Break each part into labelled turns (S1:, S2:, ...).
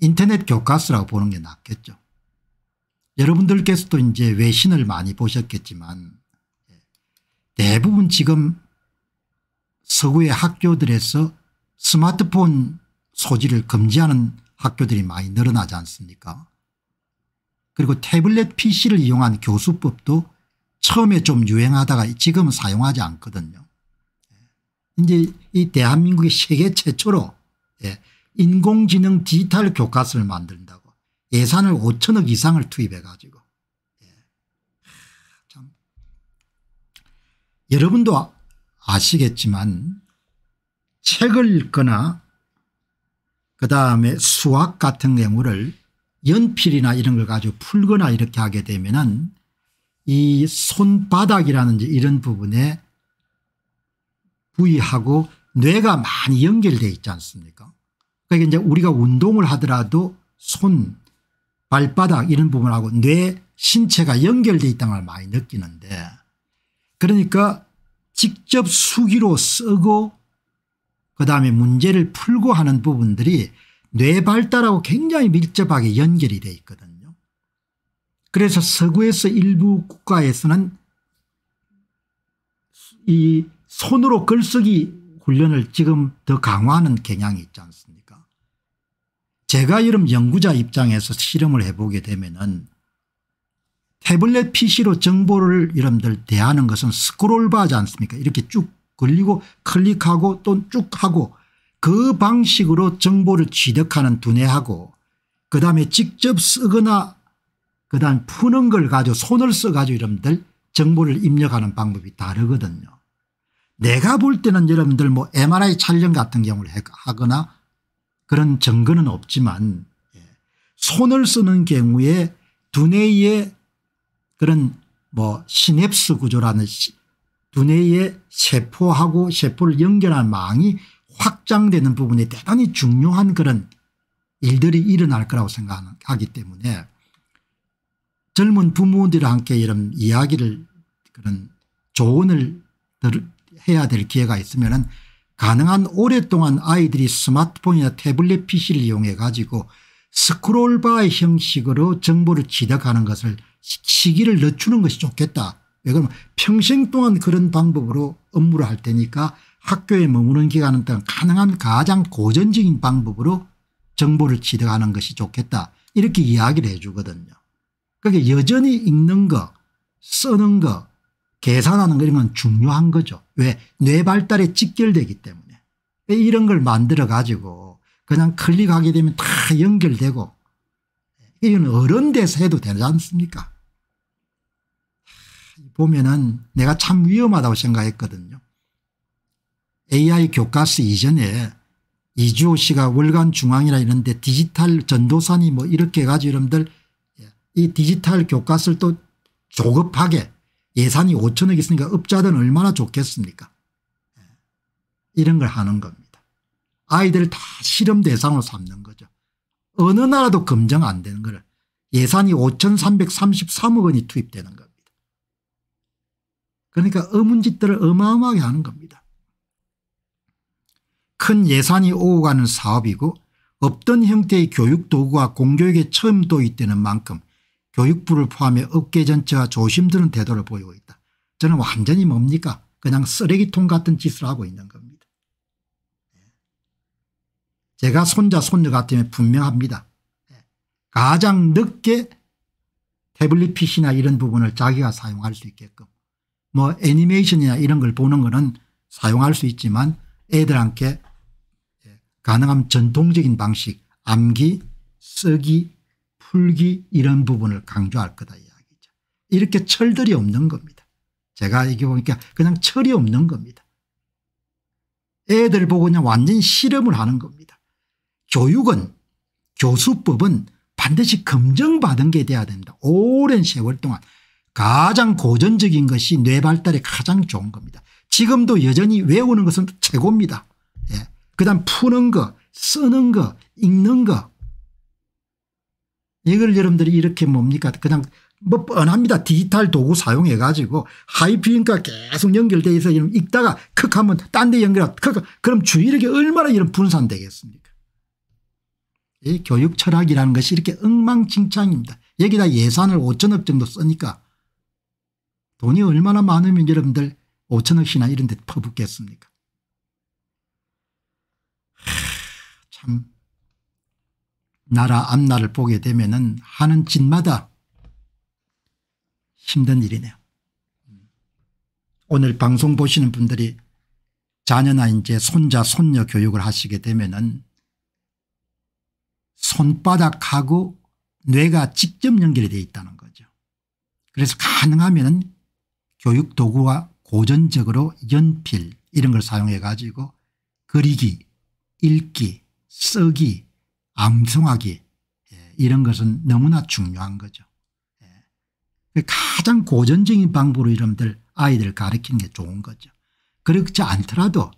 S1: 인터넷 교과서라고 보는 게 낫겠죠. 여러분들께서도 이제 외신을 많이 보셨겠지만 예, 대부분 지금 서구의 학교들에서 스마트폰 소지를 금지하는 학교들이 많이 늘어나지 않습니까 그리고 태블릿 pc를 이용한 교수법도 처음에 좀 유행하다가 지금은 사용하지 않거든요. 예, 이제 이 대한민국이 세계 최초로 예, 인공지능 디지털 교과서를 만든다고 예산을 5천억 이상을 투입해 가지고 예. 참 여러분도 아, 아시겠지만 책을 읽거나 그다음에 수학 같은 경우를 연필이나 이런 걸 가지고 풀거나 이렇게 하게 되면은 이 손바닥이라든지 이런 부분에 부위하고 뇌가 많이 연결되어 있지 않습니까 그러니까 이제 우리가 운동을 하더라도 손, 발바닥 이런 부분하고 뇌, 신체가 연결되어 있다는 걸 많이 느끼는데 그러니까 직접 수기로 쓰고 그다음에 문제를 풀고 하는 부분들이 뇌 발달하고 굉장히 밀접하게 연결이 돼 있거든요. 그래서 서구에서 일부 국가에서는 이 손으로 글쓰기 훈련을 지금 더 강화하는 경향이 있지 않습니까 제가 이런 연구자 입장에서 실험을 해보게 되면은 태블릿 PC로 정보를 여러분들 대하는 것은 스크롤바 지 않습니까 이렇게 쭉 걸리고 클릭하고 또 쭉 하고 그 방식으로 정보를 취득하는 두뇌하고 그다음에 직접 쓰거나 그다음 푸는 걸 가지고 손을 써가지고 여러분들 정보를 입력하는 방법이 다르거든요. 내가 볼 때는 여러분들 뭐 MRI 촬영 같은 경우를 하거나 그런 증거는 없지만 손을 쓰는 경우에 두뇌의 그런 뭐 시냅스 구조라는 두뇌의 세포하고 세포를 연결한 망이 확장되는 부분이 대단히 중요한 그런 일들이 일어날 거라고 생각하기 때문에 젊은 부모들과 함께 이런 이야기를 그런 조언을 해야 될 기회가 있으면 가능한 오랫동안 아이들이 스마트폰이나 태블릿 PC를 이용해 가지고 스크롤바의 형식으로 정보를 취득하는 것을 시기를 늦추는 것이 좋겠다. 왜 그러면 평생 동안 그런 방법으로 업무를 할 테니까 학교에 머무는 기간은 등 가능한 가장 고전적인 방법으로 정보를 취득하는 것이 좋겠다. 이렇게 이야기를 해 주거든요. 그러 그러니까 여전히 읽는 거 쓰는 거 계산하는 거 이런 건 중요한 거죠. 왜? 뇌 발달에 직결되기 때문에. 이런 걸 만들어 가지고 그냥 클릭하게 되면 다 연결되고 이건 어른 돼서 해도 되지 않습니까? 보면은 내가 참 위험하다고 생각했거든요. AI 교과서 이전에 이주호 씨가 월간 중앙이라 이런데 디지털 전도산이 뭐 이렇게 해가지고 여러분들 예, 이 디지털 교과서를 또 조급하게 예산이 5천억 있으니까 업자들은 얼마나 좋겠습니까 예. 이런 걸 하는 겁니다. 아이들을 다 실험 대상으로 삼는 거죠. 어느 나라도 검증 안 되는 거를 예산이 5,333억 원이 투입되는 겁니다. 그러니까 어문짓들을 어마어마하게 하는 겁니다. 큰 예산이 오고 가는 사업이고 없던 형태의 교육도구와 공교육에 처음 도입되는 만큼 교육부를 포함해 업계 전체와조심스는 태도를 보이고 있다. 저는 완전히 뭡니까 그냥 쓰레기통 같은 짓을 하고 있는 겁니다. 예. 제가 손자 손녀 같으면 분명합니다. 예. 가장 늦게 태블릿 PC나 이런 부분을 자기가 사용할 수 있게끔 뭐 애니메이션이나 이런 걸 보는 거는 사용할 수 있지만 애들한테 예, 가능한 전통적인 방식 암기 쓰기 풀기 이런 부분을 강조할 거다 이야기죠. 이렇게 철들이 없는 겁니다. 제가 이게 보니까 그냥 철이 없는 겁니다. 애들 보고 그냥 완전 히 실험을 하는 겁니다. 교육은 교수법은 반드시 검증받은 게 돼야 됩니다. 오랜 세월 동안 가장 고전적인 것이 뇌 발달에 가장 좋은 겁니다. 지금도 여전히 외우는 것은 최고입니다. 예. 그 다음 푸는 거 쓰는 거 읽는 거 이걸 여러분들이 이렇게 뭡니까 그냥 뭐 뻔합니다. 디지털 도구 사용해 가지고 하이피인과 계속 연결돼 있어 이런 읽다가 크 하면 딴 데 연결하고 그럼 주의력이 얼마나 이런 분산되겠습니까 이 교육 철학이라는 것이 이렇게 엉망진창입니다. 여기다 예산을 5천억 정도 쓰니까 돈이 얼마나 많으면 여러분들 5천억이나 이런 데 퍼붓겠습니까 참 나라 앞날을 보게 되면 하는 짓마다 힘든 일이네요. 오늘 방송 보시는 분들이 자녀나 이제 손자 손녀 교육을 하시게 되면 손바닥하고 뇌가 직접 연결이 되어 있다는 거죠. 그래서 가능하면 교육 도구와 고전적으로 연필 이런 걸 사용해 가지고 그리기 읽기 쓰기 암송하기 예, 이런 것은 너무나 중요한 거죠. 예. 그 가장 고전적인 방법으로 이름들 아이들을 가르치는 게 좋은 거죠. 그렇지 않더라도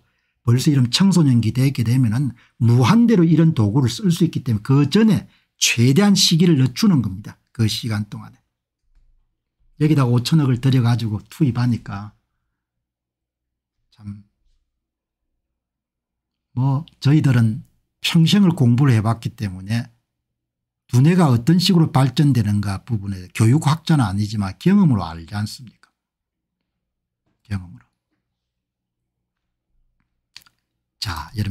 S1: 벌써 이런 청소년기 되게 되면 은 무한대로 이런 도구를 쓸 수 있기 때문에 그 전에 최대한 시기를 늦추는 겁니다. 그 시간 동안에. 여기다 5천억을 들여가지고 투입하니까 참 뭐 저희들은 평생을 공부를 해봤기 때문에 두뇌가 어떤 식으로 발전되는가 부분에 교육학자는 아니지만 경험으로 알지 않습니까 경험으로. 자 여러분